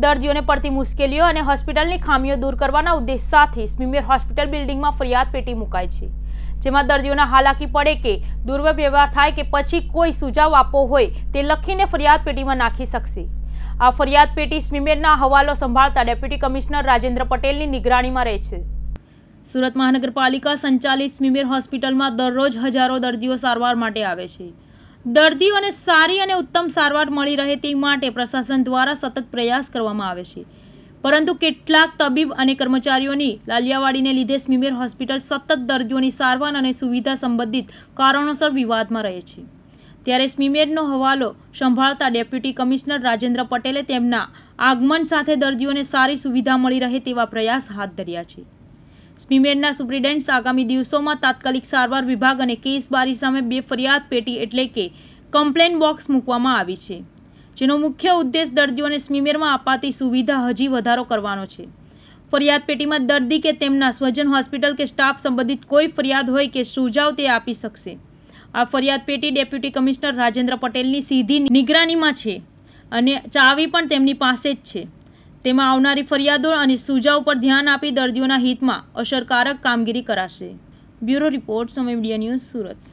દર્દીઓને પડતી મુશ્કેલીઓ અને હોસ્પિટલની ખામીઓ દૂર કરવાના ઉદ્દેશ સાથે સ્મીમેર હોસ્પિટલ બિલ્ડિંગમાં ફરિયાદ પેટી મુકાય છે જેમાં દર્દીઓના હાલાકી પડે કે દુર્વ્યવહાર થાય કે પછી કોઈ સુઝાવ આપવો હોય તે લખીને ફરિયાદ પેટીમાં નાખી શકશે આ ફરિયાદ પેટી સ્મીમેરના હવાલો સંભાળતા ડેપ્યુટી કમિશનર રાજેન્દ્ર પટેલની નિગરાણીમાં રહે છે સુરત મહાનગરપાલિકા સંચાલિત સ્મીમેર હોસ્પિટલમાં દરરોજ હજારો દર્દીઓ સારવાર માટે આવે છે દર્દીઓને સારી અને ઉત્તમ સારવાર મળી રહે તે માટે પ્રશાસન દ્વારા સતત પ્રયાસ કરવામાં આવે છે પરંતુ કેટલાક તબીબ અને કર્મચારીઓની લાલિયાવાડીને લીધે સ્મીમેર હોસ્પિટલ સતત દર્દીઓની સારવાર અને સુવિધા સંબંધિત કારણોસર વિવાદમાં રહે છે ત્યારે સ્મીમેરનો હવાલો સંભાળતા ડેપ્યુટી કમિશનર રાજેન્દ્ર પટેલે તેમના આગમન સાથે દર્દીઓને સારી સુવિધા મળી રહે તેવા પ્રયાસ હાથ ધર્યા છે સ્પીમેરના સુપ્રિન્ટેન્ડન્ટ્સ આગામી દિવસોમાં તાત્કાલિક સારવાર વિભાગ અને કેસબારી સામે બે ફરિયાદ પેટી એટલે કે કમ્પ્લેન બોક્સ મૂકવામાં આવી છે જેનો મુખ્ય ઉદ્દેશ દર્દીઓને સ્મીમેરમાં અપાતી સુવિધા હજી વધારો કરવાનો છે ફરિયાદ પેટીમાં દર્દી કે તેમના સ્વજન હોસ્પિટલ કે સ્ટાફ સંબંધિત કોઈ ફરિયાદ હોય કે સુઝાવ તે આપી શકશે આ ફરિયાદ પેટી ડેપ્યુટી કમિશનર રાજેન્દ્ર પટેલની સીધી નિગરાનીમાં છે અને ચાવી પણ તેમની પાસે જ છે તેમાં આવનારી ફરિયાદો અને સુજાઓ પર ધ્યાન આપી દર્દીઓના હિતમાં અસરકારક કામગીરી કરાશે બ્યુરો રિપોર્ટ સમય મીડિયા ન્યૂઝ સુરત